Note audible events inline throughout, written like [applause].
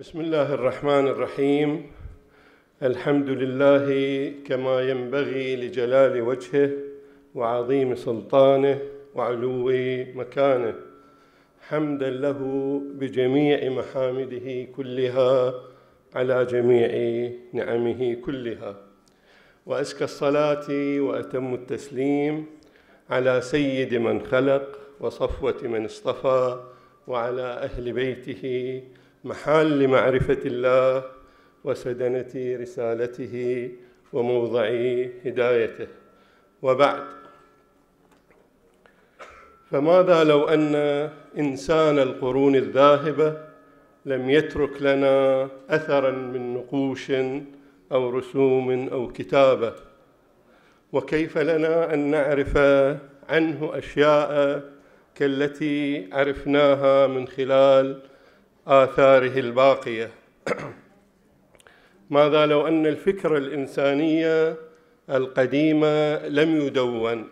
بسم الله الرحمن الرحيم الحمد لله كما ينبغي لجلال وجهه وعظيم سلطانه وعلو مكانه حمدا له بجميع محامده كلها على جميع نعمه كلها وازكى الصلاه واتم التسليم على سيد من خلق وصفوه من اصطفى وعلى اهل بيته محال لمعرفة الله وسدنة رسالته وموضع هدايته وبعد فماذا لو أن إنسان القرون الذاهبة لم يترك لنا أثرا من نقوش أو رسوم أو كتابة وكيف لنا أن نعرف عنه أشياء كالتي عرفناها من خلال آثاره الباقية [clears throat] ماذا لو أن الفكرة الإنسانية القديمة لم يدون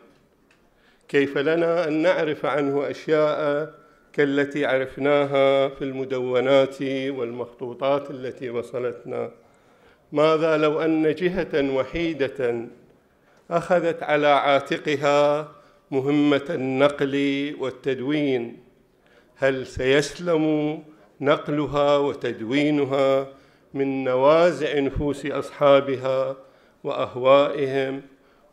كيف لنا أن نعرف عنه أشياء كالتي عرفناها في المدونات والمخطوطات التي وصلتنا ماذا لو أن جهة وحيدة أخذت على عاتقها مهمة النقل والتدوين هل سيسلم نقلها وتدوينها من نوازع نفوس اصحابها واهوائهم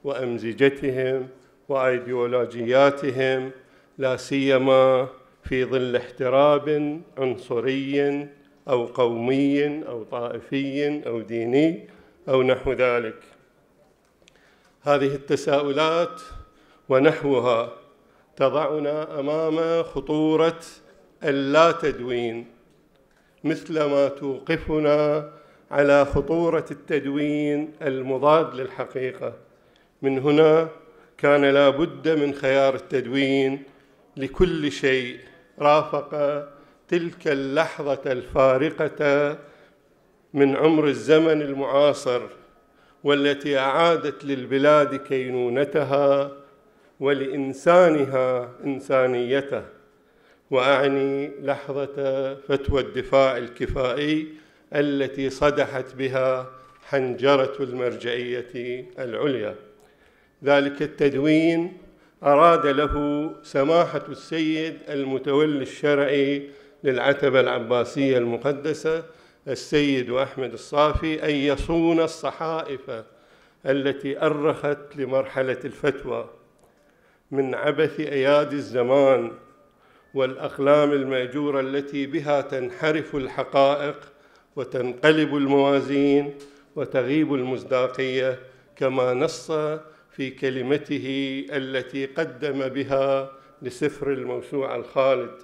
وامزجتهم وايديولوجياتهم لا سيما في ظل احتراب عنصري او قومي او طائفي او ديني او نحو ذلك هذه التساؤلات ونحوها تضعنا امام خطوره اللا تدوين مثلما توقفنا على خطورة التدوين المضاد للحقيقة من هنا كان لا بد من خيار التدوين لكل شيء رافق تلك اللحظة الفارقة من عمر الزمن المعاصر والتي أعادت للبلاد كينونتها ولإنسانها إنسانيته واعني لحظه فتوى الدفاع الكفائي التي صدحت بها حنجره المرجعيه العليا ذلك التدوين اراد له سماحه السيد المتولي الشرعي للعتبه العباسيه المقدسه السيد احمد الصافي ان يصون الصحائف التي ارخت لمرحله الفتوى من عبث ايادي الزمان والاقلام الماجوره التي بها تنحرف الحقائق وتنقلب الموازين وتغيب المصداقيه كما نص في كلمته التي قدم بها لسفر الموسوعه الخالد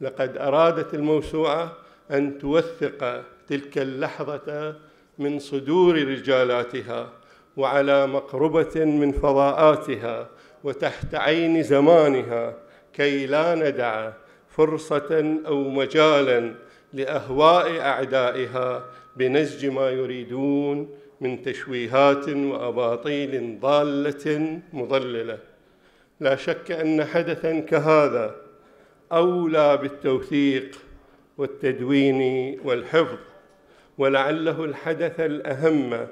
لقد ارادت الموسوعه ان توثق تلك اللحظه من صدور رجالاتها وعلى مقربه من فضاءاتها وتحت عين زمانها كي لا ندع فرصة أو مجالا لأهواء أعدائها بنسج ما يريدون من تشويهات وأباطيل ضالة مضللة لا شك أن حدثا كهذا أولى بالتوثيق والتدوين والحفظ ولعله الحدث الأهم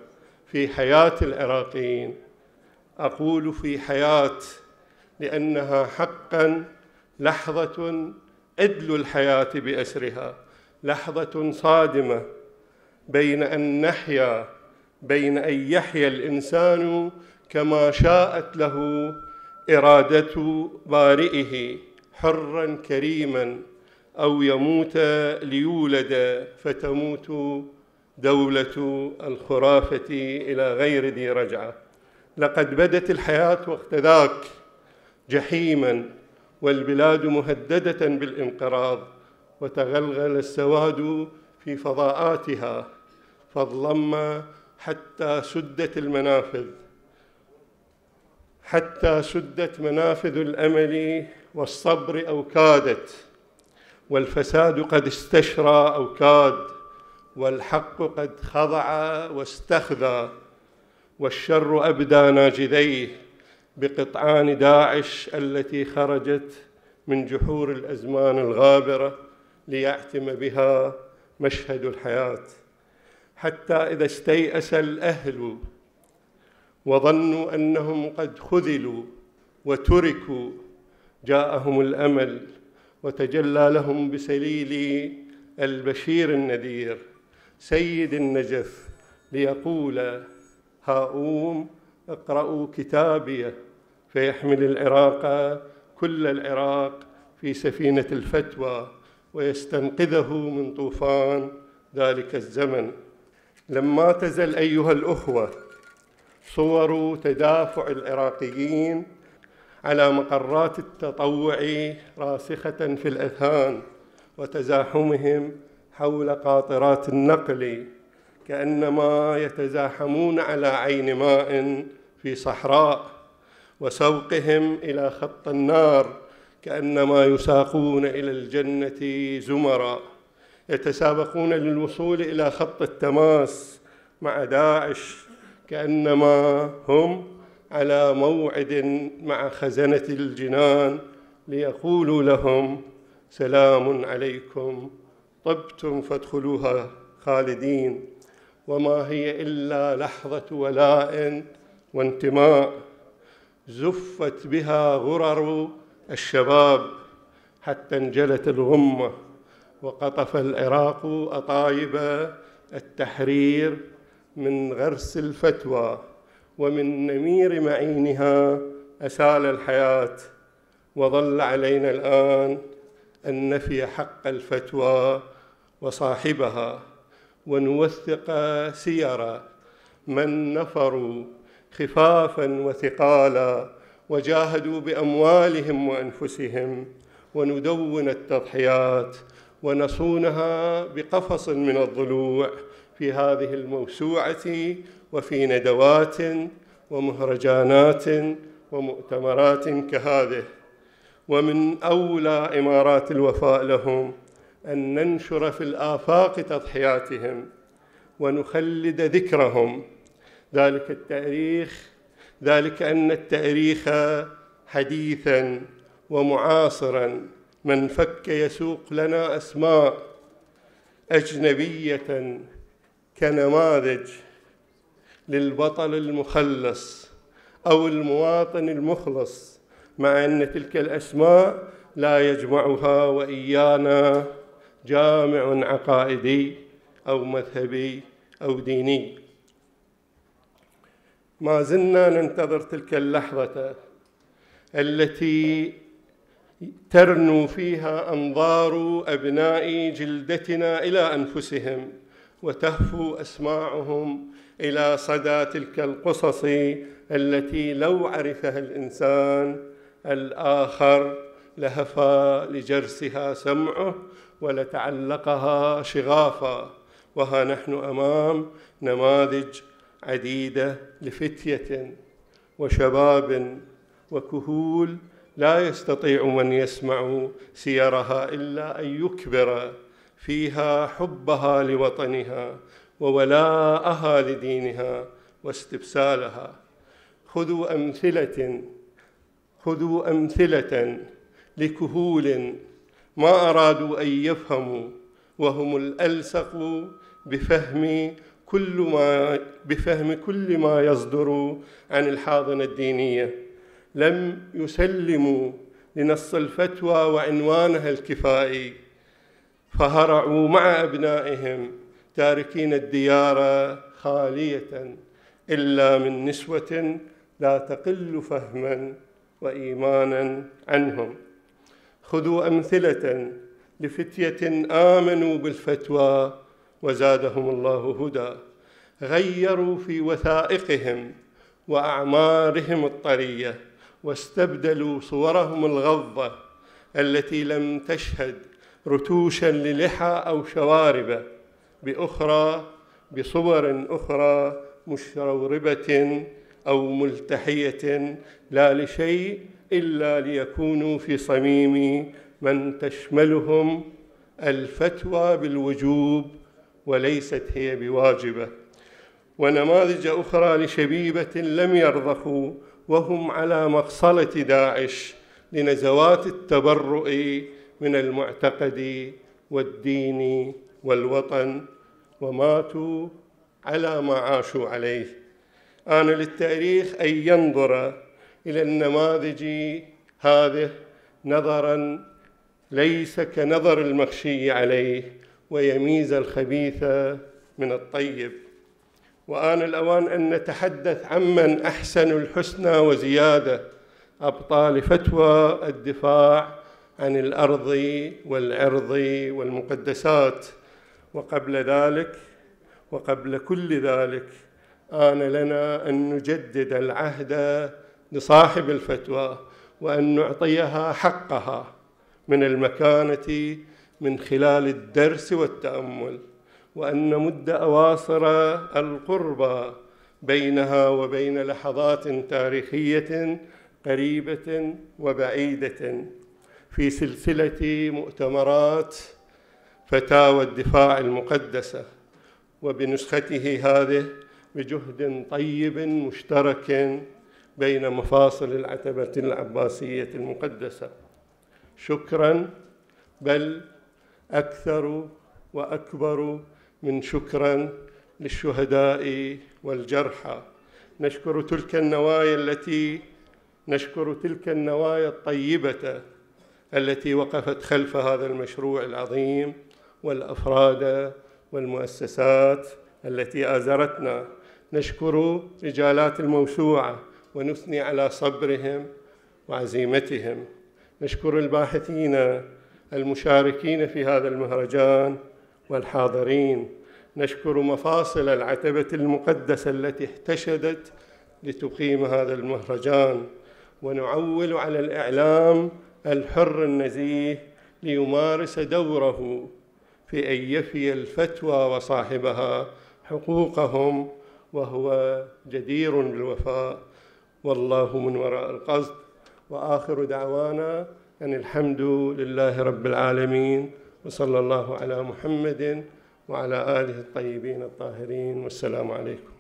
في حياة العراقيين أقول في حياة لأنها حقا لحظة أدل الحياة بأسرها لحظة صادمة بين أن نحيا بين أن يحيا الإنسان كما شاءت له إرادة بارئه حرا كريما أو يموت ليولد فتموت دولة الخرافة إلى غير ذي رجعة لقد بدت الحياة وقت ذاك جحيما والبلاد مهددة بالانقراض وتغلغل السواد في فضاءاتها فاظلم حتى سدت المنافذ حتى سدت منافذ الامل والصبر او كادت والفساد قد استشرى او كاد والحق قد خضع واستخذى والشر ابدى ناجذيه بقطعان داعش التي خرجت من جحور الازمان الغابره ليعتم بها مشهد الحياه حتى اذا استيأس الاهل وظنوا انهم قد خذلوا وتركوا جاءهم الامل وتجلى لهم بسليل البشير النذير سيد النجف ليقول هاؤوم اقرأوا كتابي فيحمل العراق كل العراق في سفينة الفتوى ويستنقذه من طوفان ذلك الزمن لما تزل أيها الأخوة صور تدافع العراقيين على مقرات التطوع راسخة في الأذهان وتزاحمهم حول قاطرات النقل كانما يتزاحمون على عين ماء في صحراء وسوقهم الى خط النار كانما يساقون الى الجنه زمرا يتسابقون للوصول الى خط التماس مع داعش كانما هم على موعد مع خزنه الجنان ليقولوا لهم سلام عليكم طبتم فادخلوها خالدين وما هي إلا لحظة ولاء وانتماء زفت بها غرر الشباب حتى انجلت الغمة وقطف العراق أطايب التحرير من غرس الفتوى ومن نمير معينها أسال الحياة وظل علينا الآن أن نفي حق الفتوى وصاحبها ونوثق سيرا من نفروا خفافا وثقالا وجاهدوا باموالهم وانفسهم وندون التضحيات ونصونها بقفص من الضلوع في هذه الموسوعه وفي ندوات ومهرجانات ومؤتمرات كهذه ومن اولى امارات الوفاء لهم أن ننشر في الآفاق تضحياتهم ونخلد ذكرهم ذلك التاريخ ذلك أن التاريخ حديثا ومعاصرا من فك يسوق لنا أسماء أجنبية كنماذج للبطل المخلص أو المواطن المخلص مع أن تلك الأسماء لا يجمعها وإيانا جامع عقائدي أو مذهبي أو ديني ما زلنا ننتظر تلك اللحظة التي ترنو فيها أنظار أبناء جلدتنا إلى أنفسهم وتهفو أسماعهم إلى صدى تلك القصص التي لو عرفها الإنسان الآخر لهفى لجرسها سمعه ولتعلقها شغافا وها نحن امام نماذج عديده لفتيه وشباب وكهول لا يستطيع من يسمع سيرها الا ان يكبر فيها حبها لوطنها وولاءها لدينها واستبسالها خذوا امثله خذوا امثله لكهول ما أرادوا أن يفهموا وهم الألصق بفهم كل ما بفهم كل ما يصدر عن الحاضنة الدينية لم يسلموا لنص الفتوى وعنوانها الكفائي فهرعوا مع أبنائهم تاركين الديار خالية إلا من نسوة لا تقل فهما وإيمانا عنهم خذوا أمثلة لفتية آمنوا بالفتوى وزادهم الله هدى غيروا في وثائقهم وأعمارهم الطرية واستبدلوا صورهم الغضة التي لم تشهد رتوشا للحى أو شوارب بأخرى بصور أخرى مشروربة أو ملتحية لا لشيء إلا ليكونوا في صميم من تشملهم الفتوى بالوجوب وليست هي بواجبة ونماذج أخرى لشبيبة لم يرضخوا وهم على مقصله داعش لنزوات التبرؤ من المعتقد والدين والوطن وماتوا على ما عاشوا عليه آن للتاريخ أن ينظر إلى النماذج هذه نظرا ليس كنظر المخشي عليه ويميز الخبيث من الطيب وآن الأوان أن نتحدث عمن أحسن الحسنى وزيادة أبطال فتوى الدفاع عن الأرض والعرض والمقدسات وقبل ذلك وقبل كل ذلك آن لنا أن نجدد العهد لصاحب الفتوى وأن نعطيها حقها من المكانة من خلال الدرس والتأمل وأن نمد أواصر القربى بينها وبين لحظات تاريخية قريبة وبعيدة في سلسلة مؤتمرات فتاوى الدفاع المقدسة وبنسخته هذه بجهد طيب مشترك بين مفاصل العتبة العباسية المقدسة شكرا بل أكثر وأكبر من شكرا للشهداء والجرحى نشكر تلك النوايا التي نشكر تلك النوايا الطيبة التي وقفت خلف هذا المشروع العظيم والأفراد والمؤسسات التي آزرتنا نشكر رجالات الموسوعة ونثني على صبرهم وعزيمتهم نشكر الباحثين المشاركين في هذا المهرجان والحاضرين نشكر مفاصل العتبة المقدسة التي احتشدت لتقيم هذا المهرجان ونعول على الإعلام الحر النزيه ليمارس دوره في أن يفي الفتوى وصاحبها حقوقهم وهو جدير بالوفاء والله من وراء القصد واخر دعوانا ان الحمد لله رب العالمين وصلى الله على محمد وعلى اله الطيبين الطاهرين والسلام عليكم